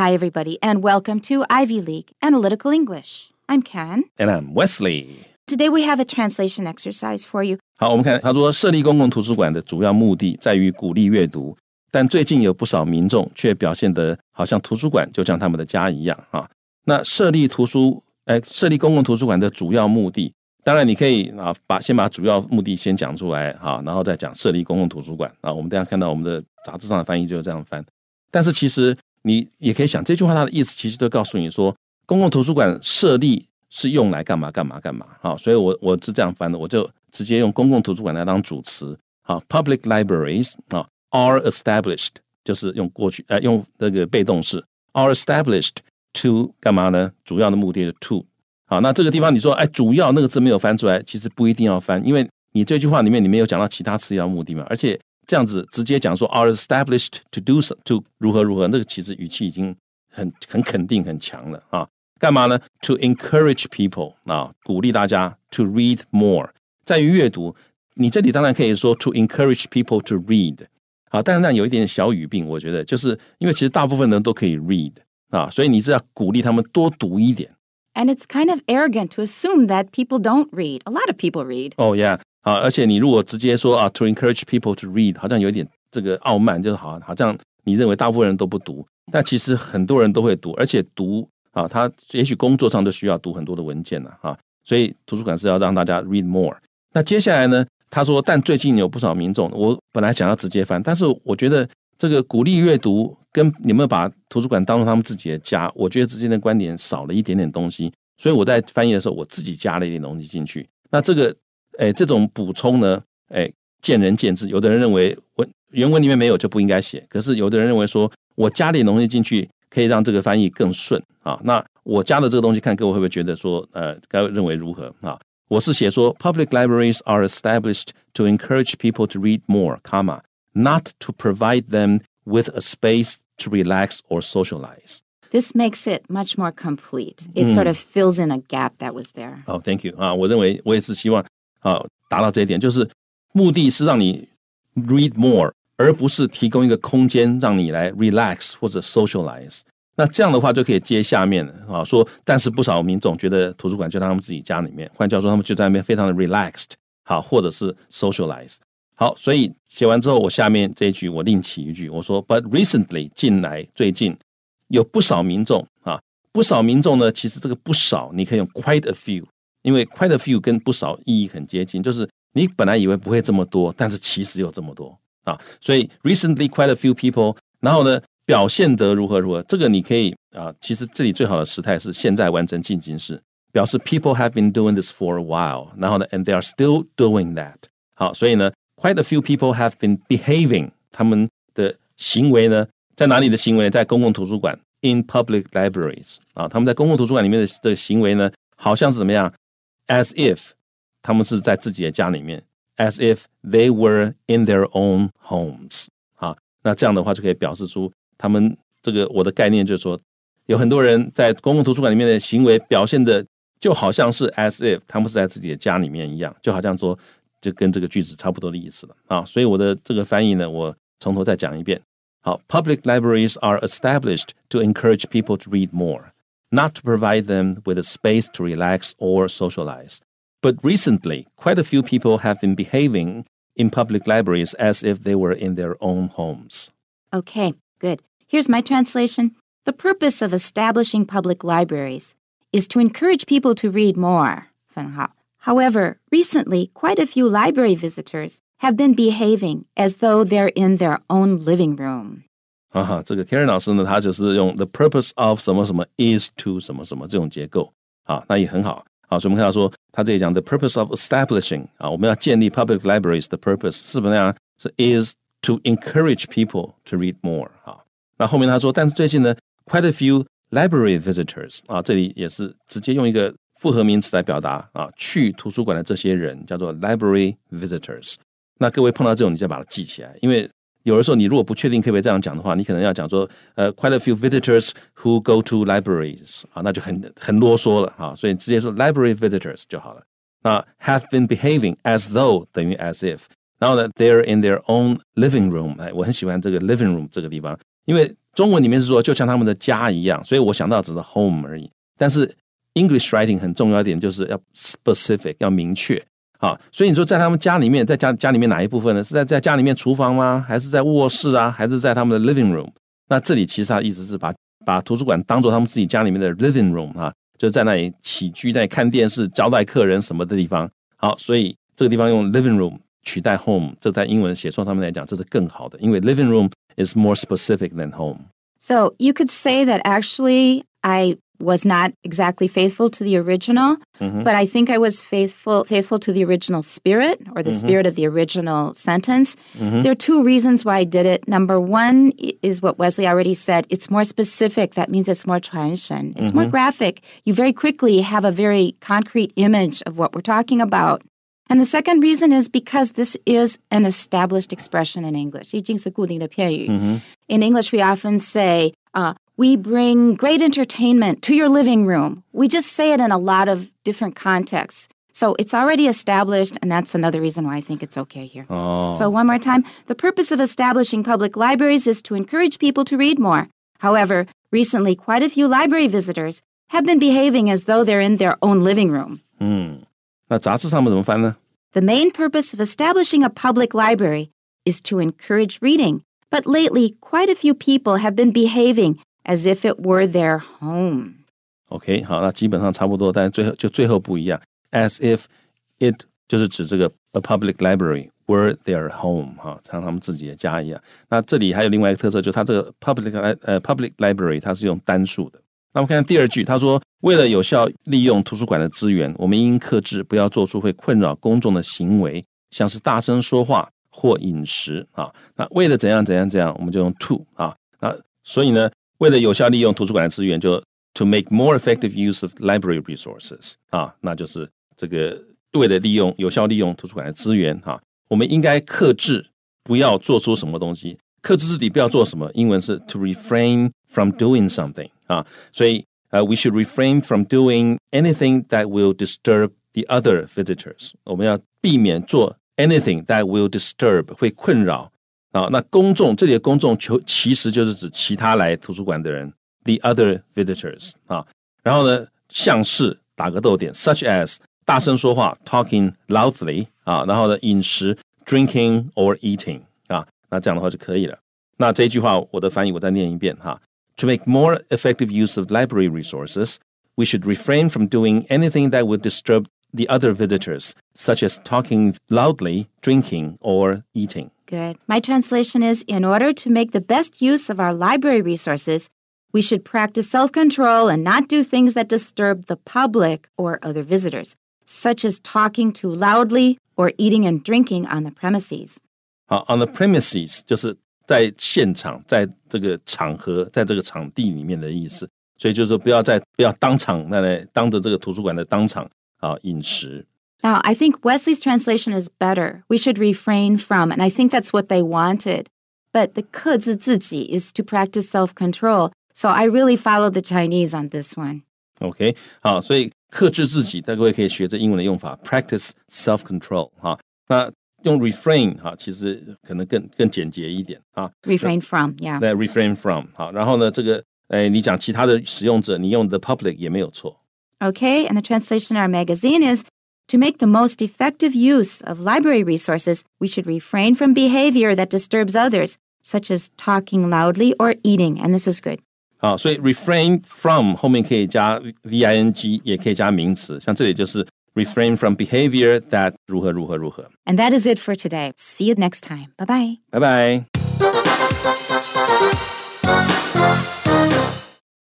Hi, everybody, and welcome to Ivy League Analytical English. I'm Karen. And I'm Wesley. Today we have a translation exercise for you. 好，我们看他说，设立公共图书馆的主要目的在于鼓励阅读，但最近有不少民众却表现得好像图书馆就像他们的家一样啊。那设立图书，哎，设立公共图书馆的主要目的，当然你可以啊，把先把主要目的先讲出来啊，然后再讲设立公共图书馆啊。我们等下看到我们的杂志上的翻译就是这样翻，但是其实你也可以想这句话，它的意思其实都告诉你说，公共图书馆设立是用来干嘛、干嘛、干嘛？好，所以，我我是这样翻的，我就直接用公共图书馆来当主词，好，public libraries 啊，are established，就是用过去，呃，用那个被动式，are established to 干嘛呢？主要的目的的 to，好，那这个地方你说，哎，主要那个字没有翻出来，其实不一定要翻，因为你这句话里面你没有讲到其他次要目的嘛，而且。这样子直接讲说 are established to do to 如何如何，那个其实语气已经很很肯定很强了啊。干嘛呢？To encourage people 啊，鼓励大家 to read more，在于阅读。你这里当然可以说 to encourage people to read 啊，但是那有一点小语病，我觉得就是因为其实大部分人都可以 read 啊，所以你是要鼓励他们多读一点。And it's kind of arrogant to assume that people don't read. A lot of people read. Oh yeah. 啊，而且你如果直接说啊，to encourage people to read，好像有点这个傲慢，就是好，好像你认为大部分人都不读，但其实很多人都会读，而且读啊，他也许工作上都需要读很多的文件呢，哈。所以图书馆是要让大家 read more。那接下来呢，他说，但最近有不少民众，我本来想要直接翻，但是我觉得这个鼓励阅读跟有没有把图书馆当做他们自己的家，我觉得之间的观点少了一点点东西，所以我在翻译的时候，我自己加了一点东西进去。那这个。哎，这种补充呢，哎，见仁见智。有的人认为文原文里面没有就不应该写，可是有的人认为说我加点东西进去可以让这个翻译更顺啊。那我加的这个东西，看各位会不会觉得说，呃，该认为如何啊？我是写说，public libraries are established to encourage people to read more, comma, not to provide them with a space to relax or socialize. This makes it much more complete. It sort hmm. of fills in a gap that was there. Oh, thank you 啊，我认为我也是希望好，达到这一点就是目的是让你 read more，而不是提供一个空间让你来 relax 或者 socialize。那这样的话就可以接下面了，啊，说但是不少民众觉得图书馆就在他们自己家里面，换教授他们就在那边非常的 relaxed 好，或者是 socialize 好。所以写完之后，我下面这一句我另起一句，我说 but recently 近来最近有不少民众啊，不少民众呢，其实这个不少你可以用 quite a few。因为 quite a few 跟不少意义很接近，就是你本来以为不会这么多，但是其实有这么多啊。所以 recently quite a few people，然后呢表现得如何如何，这个你可以啊。其实这里最好的时态是现在完成进行式，表示 people have been doing this for a while。然后呢，and they are still doing that。好，所以呢 quite a few people have been behaving。他们的行为呢在哪里的行为？在公共图书馆 in public libraries。啊，他们在公共图书馆里面的的行为呢，好像是怎么样？as if 他们是在自己的家里面，as if they were in their own homes 啊，那这样的话就可以表示出他们这个我的概念就是说，有很多人在公共图书馆里面的行为表现的就好像是 as if 他们是在自己的家里面一样，就好像说这跟这个句子差不多的意思了啊，所以我的这个翻译呢，我从头再讲一遍。好，public libraries are established to encourage people to read more。not to provide them with a space to relax or socialize. But recently, quite a few people have been behaving in public libraries as if they were in their own homes. Okay, good. Here's my translation The purpose of establishing public libraries is to encourage people to read more. However, recently, quite a few library visitors have been behaving as though they're in their own living room. 啊，哈，这个 Karen 老师呢，他就是用 the purpose of 什么什么 is to 什么什么这种结构啊，那也很好。啊。所以我们看到说，他这里讲 the purpose of establishing 啊，我们要建立 public libraries 的 purpose 是不是那样？是 is to encourage people to read more 啊。那后面他说，但是最近呢，quite a few library visitors 啊，这里也是直接用一个复合名词来表达啊，去图书馆的这些人叫做 library visitors。那各位碰到这种，你就把它记起来，因为。有的时候，你如果不确定可不可以这样讲的话，你可能要讲说，呃，quite a few visitors who go to libraries 啊，那就很很啰嗦了啊，所以直接说 library visitors 就好了。那 have been behaving as though 等于 as if，然后呢，they're in their own living room，哎，我很喜欢这个 living room 这个地方，因为中文里面是说就像他们的家一样，所以我想到只是 home 而已。但是 English writing 很重要一点就是要 specific，要明确。啊，所以你说在他们家里面，在家家里面哪一部分呢？是在在家里面厨房吗？还是在卧室啊？还是在他们的 living room？那这里其实的意思是把把图书馆当做他们自己家里面的 living room 啊，就在那里起居、在看电视、招待客人什么的地方。好，所以这个地方用 living room 取代 home，这在英文写作上面来讲，这是更好的，因为 living room is more specific than home。So you could say that actually I. was not exactly faithful to the original, mm-hmm. but I think I was faithful faithful to the original spirit or the mm-hmm. spirit of the original sentence. Mm-hmm. There are two reasons why I did it. Number one is what Wesley already said. It's more specific. That means it's more transition. It's more mm-hmm. graphic. You very quickly have a very concrete image of what we're talking about. And the second reason is because this is an established expression in English. 已经是固定的片语. In English, we often say, uh, we bring great entertainment to your living room. We just say it in a lot of different contexts. So it's already established, and that's another reason why I think it's okay here. Oh. So, one more time the purpose of establishing public libraries is to encourage people to read more. However, recently, quite a few library visitors have been behaving as though they're in their own living room. Hmm. The main purpose of establishing a public library is to encourage reading. But lately, quite a few people have been behaving as if it were their home. OK，好，那基本上差不多，但是最后就最后不一样，as if it 就是指这个 a public library were their home 哈，像他们自己的家一样。那这里还有另外一个特色，就是它这个 public 呃 public library 它是用单数的。那我们看第二句，他说：“为了有效利用图书馆的资源，我们应克制，不要做出会困扰公众的行为，像是大声说话或饮食啊。那为了怎样怎样怎样，我们就用 to 啊。那所以呢，为了有效利用图书馆的资源，就 to make more effective use of library resources 啊，那就是这个为了利用有效利用图书馆的资源哈、啊，我们应该克制，不要做出什么东西，克制自己不要做什么。英文是 to refrain from doing something 啊，所以呃、uh,，we should refrain from doing anything that will disturb the other visitors。我们要避免做 anything that will disturb 会困扰啊。那公众这里的公众，求其实就是指其他来图书馆的人，the other visitors 啊。然后呢，像是打个逗点，such as 大声说话，talking loudly 啊。然后呢，饮食，drinking or eating 啊。那这样的话就可以了。那这一句话我的翻译我再念一遍哈。To make more effective use of library resources, we should refrain from doing anything that would disturb the other visitors, such as talking loudly, drinking, or eating. Good. My translation is In order to make the best use of our library resources, we should practice self control and not do things that disturb the public or other visitors, such as talking too loudly or eating and drinking on the premises. on the premises 就是在现场，在这个场合，在这个场地里面的意思。所以就是说，不要在不要当场那来当着这个图书馆的当场啊饮食。Now, I think Wesley's translation is better. We should refrain from, and I think that's what they wanted. But the 克制自己 is to practice self-control, so I really follow the Chinese on this one. OK，好，所以克制自己，大各位可以学这英文的用法，practice self-control 哈。那用 refrain 哈，其实可能更更简洁一点啊。refrain from，yeah，对，refrain from 好。然后呢，这个哎，你讲其他的使用者，你用 the public 也没有错。Okay, and the translation in our magazine is To make the most effective use of library resources, we should refrain from behavior that disturbs others, such as talking loudly or eating, and this is good. so refrain from 后面可以加 v i n g，也可以加名词，像这里就是 refrain from behavior that 如何如何如何。And that is it for today. See you next time. Bye bye. Bye bye.